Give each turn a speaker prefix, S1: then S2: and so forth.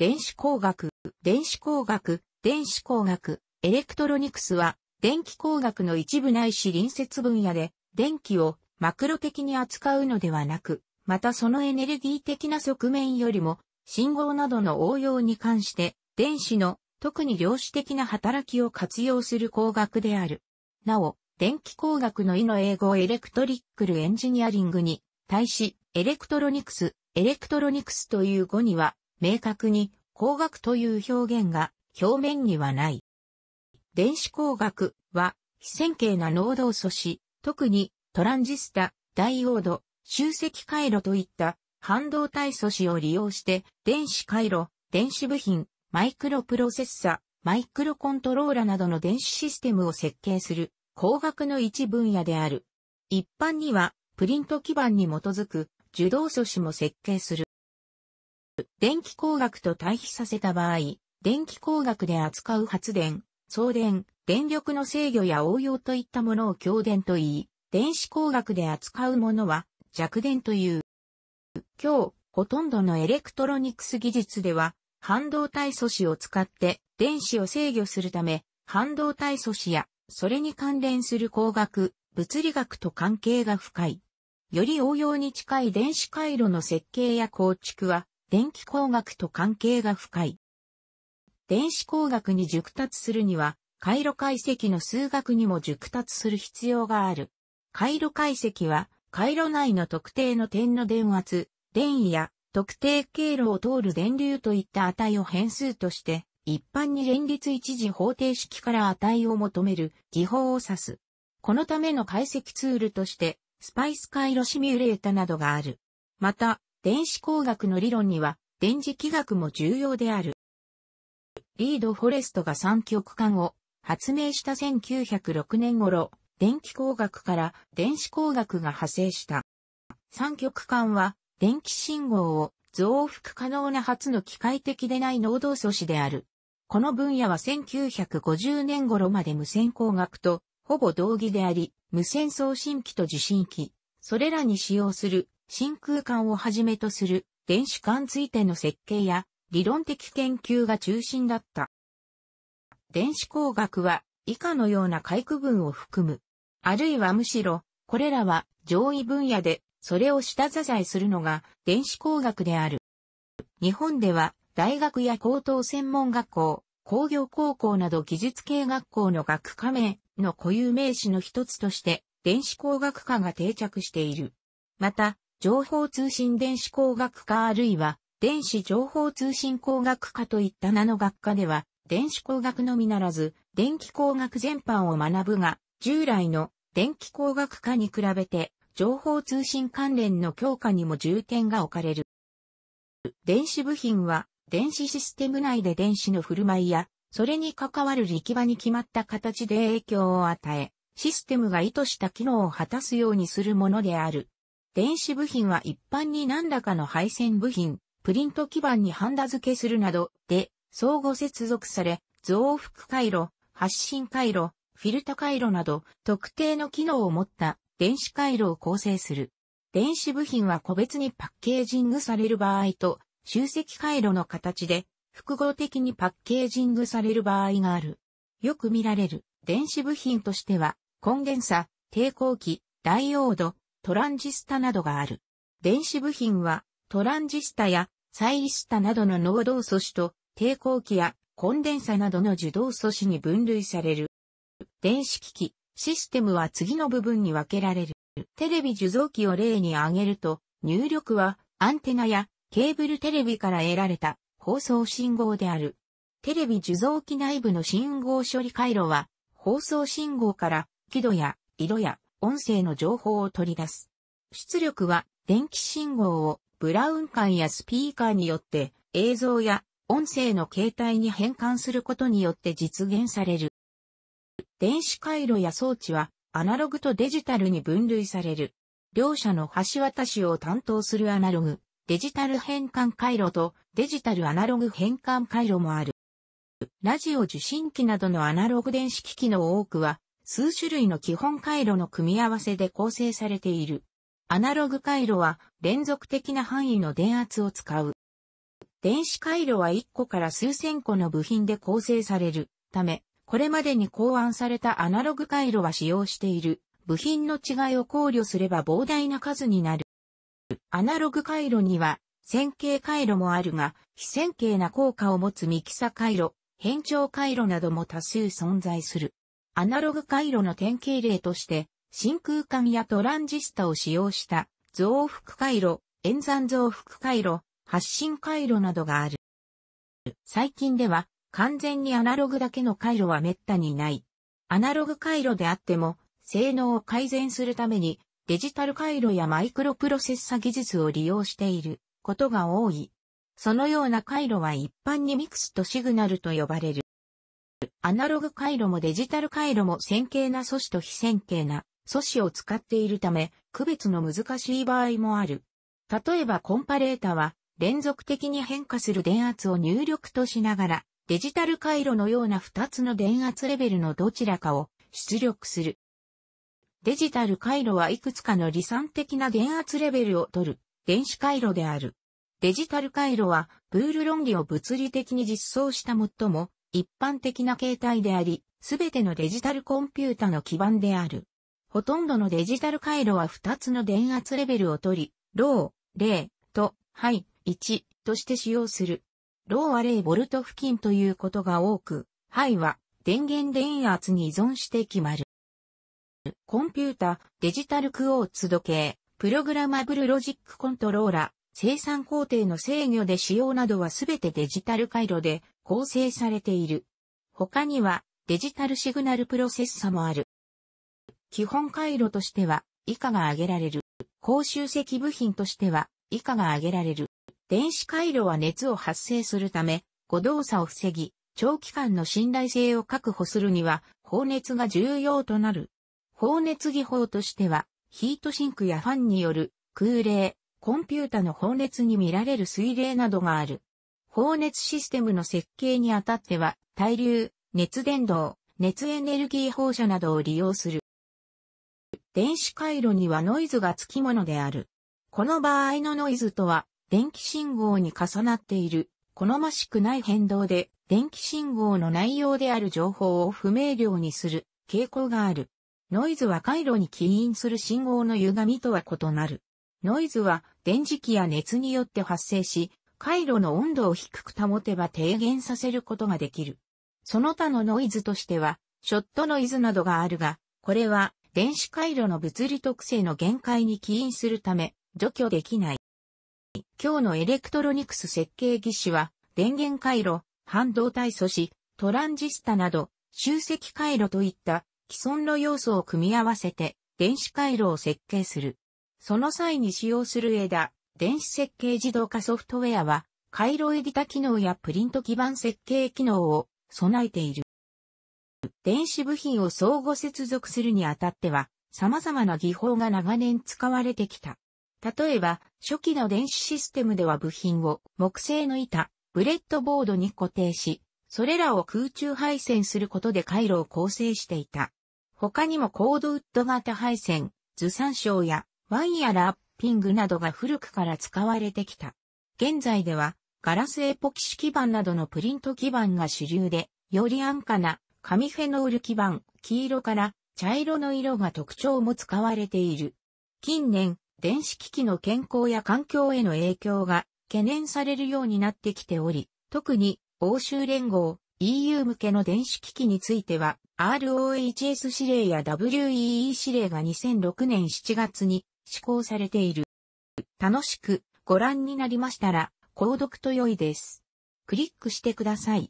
S1: 電子工学、電子工学、電子工学、エレクトロニクスは、電気工学の一部ないし隣接分野で、電気をマクロ的に扱うのではなく、またそのエネルギー的な側面よりも、信号などの応用に関して、電子の特に量子的な働きを活用する工学である。なお、電気工学の意の英語エレクトリックルエンジニアリングに対し、エレクトロニクス、エレクトロニクスという語には、明確に光学という表現が表面にはない。電子工学は非線形な濃度素子、特にトランジスタ、ダイオード、集積回路といった半導体素子を利用して電子回路、電子部品、マイクロプロセッサ、マイクロコントローラなどの電子システムを設計する工学の一分野である。一般にはプリント基板に基づく受動素子も設計する。電気工学と対比させた場合、電気工学で扱う発電、送電、電力の制御や応用といったものを強電といい、電子工学で扱うものは弱電という。今日、ほとんどのエレクトロニクス技術では、半導体素子を使って電子を制御するため、半導体素子や、それに関連する工学、物理学と関係が深い。より応用に近い電子回路の設計や構築は、電気工学と関係が深い。電子工学に熟達するには、回路解析の数学にも熟達する必要がある。回路解析は、回路内の特定の点の電圧、電位や特定経路を通る電流といった値を変数として、一般に連立一次方程式から値を求める技法を指す。このための解析ツールとして、スパイス回路シミュレータなどがある。また、電子工学の理論には、電磁気学も重要である。リード・フォレストが三極管を発明した1906年頃、電気工学から電子工学が派生した。三極管は、電気信号を増幅可能な初の機械的でない能動素子である。この分野は1950年頃まで無線工学とほぼ同義であり、無線送信機と受信機、それらに使用する真空管をはじめとする電子管ついての設計や理論的研究が中心だった。電子工学は以下のような回区分を含む。あるいはむしろ、これらは上位分野でそれを下支えするのが電子工学である。日本では大学や高等専門学校、工業高校など技術系学校の学科名の固有名詞の一つとして電子工学科が定着している。また、情報通信電子工学科あるいは電子情報通信工学科といった名の学科では、電子工学のみならず、電気工学全般を学ぶが、従来の電気工学科に比べて、情報通信関連の強化にも重点が置かれる。電子部品は、電子システム内で電子の振る舞いや、それに関わる力場に決まった形で影響を与え、システムが意図した機能を果たすようにするものである。電子部品は一般に何らかの配線部品、プリント基板にハンダ付けするなどで相互接続され、増幅回路、発信回路、フィルタ回路など特定の機能を持った電子回路を構成する。電子部品は個別にパッケージングされる場合と集積回路の形で複合的にパッケージングされる場合がある。よく見られる電子部品としては、根源差、抵抗器、ダイオード、トランジスタなどがある。電子部品は、トランジスタやサイリスタなどの能動素子と、抵抗器やコンデンサなどの受動素子に分類される。電子機器、システムは次の部分に分けられる。テレビ受像機を例に挙げると、入力はアンテナやケーブルテレビから得られた放送信号である。テレビ受像機内部の信号処理回路は、放送信号から、輝度や色や音声の情報を取り出す。出力は電気信号をブラウン管やスピーカーによって映像や音声の形態に変換することによって実現される。電子回路や装置はアナログとデジタルに分類される。両者の橋渡しを担当するアナログ、デジタル変換回路とデジタルアナログ変換回路もある。ラジオ受信機などのアナログ電子機器の多くは数種類の基本回路の組み合わせで構成されている。アナログ回路は連続的な範囲の電圧を使う。電子回路は1個から数千個の部品で構成されるため、これまでに考案されたアナログ回路は使用している部品の違いを考慮すれば膨大な数になる。アナログ回路には線形回路もあるが、非線形な効果を持つミキサ回路、変調回路なども多数存在する。アナログ回路の典型例として、真空管やトランジスタを使用した増幅回路、演算増幅回路、発信回路などがある。最近では完全にアナログだけの回路は滅多にない。アナログ回路であっても性能を改善するためにデジタル回路やマイクロプロセッサ技術を利用していることが多い。そのような回路は一般にミクスとシグナルと呼ばれる。アナログ回路もデジタル回路も線形な素子と非線形な素子を使っているため、区別の難しい場合もある。例えばコンパレータは、連続的に変化する電圧を入力としながら、デジタル回路のような2つの電圧レベルのどちらかを出力する。デジタル回路はいくつかの理算的な電圧レベルを取る電子回路である。デジタル回路は、ブール論理を物理的に実装した最も一般的な形態であり、すべてのデジタルコンピュータの基盤である。ほとんどのデジタル回路は2つの電圧レベルを取り、ロー、0と、ハイ、1として使用する。ローは 0V 付近ということが多く、ハイは電源電圧に依存して決まる。コンピュータ、デジタルクオーツ時計、プログラマブルロジックコントローラ、生産工程の制御で使用などはすべてデジタル回路で構成されている。他にはデジタルシグナルプロセッサもある。基本回路としては以下が挙げられる。高集積部品としては以下が挙げられる。電子回路は熱を発生するため、誤動作を防ぎ、長期間の信頼性を確保するには、放熱が重要となる。放熱技法としては、ヒートシンクやファンによる空冷、コンピュータの放熱に見られる水冷などがある。放熱システムの設計にあたっては、対流、熱伝導、熱エネルギー放射などを利用する。電子回路にはノイズが付き物である。この場合のノイズとは、電気信号に重なっている、好ましくない変動で、電気信号の内容である情報を不明瞭にする傾向がある。ノイズは回路に起因する信号の歪みとは異なる。ノイズは電磁気や熱によって発生し、回路の温度を低く保てば低減させることができる。その他のノイズとしては、ショットノイズなどがあるが、これは電子回路の物理特性の限界に起因するため除去できない。今日のエレクトロニクス設計技師は、電源回路、半導体素子、トランジスタなど、集積回路といった既存の要素を組み合わせて電子回路を設計する。その際に使用する枝、電子設計自動化ソフトウェアは、回路エディタ機能やプリント基板設計機能を備えている。電子部品を相互接続するにあたっては、様々な技法が長年使われてきた。例えば、初期の電子システムでは部品を木製の板、ブレッドボードに固定し、それらを空中配線することで回路を構成していた。他にもコードウッド型配線、図参照やワインやラッピングなどが古くから使われてきた。現在では、ガラスエポキシ基板などのプリント基板が主流で、より安価な紙フェノール基板、黄色から茶色の色が特徴も使われている。近年、電子機器の健康や環境への影響が懸念されるようになってきており、特に欧州連合 EU 向けの電子機器については ROHS 指令や WEE 指令が2006年7月に施行されている。楽しくご覧になりましたら、購読と良いです。クリックしてください。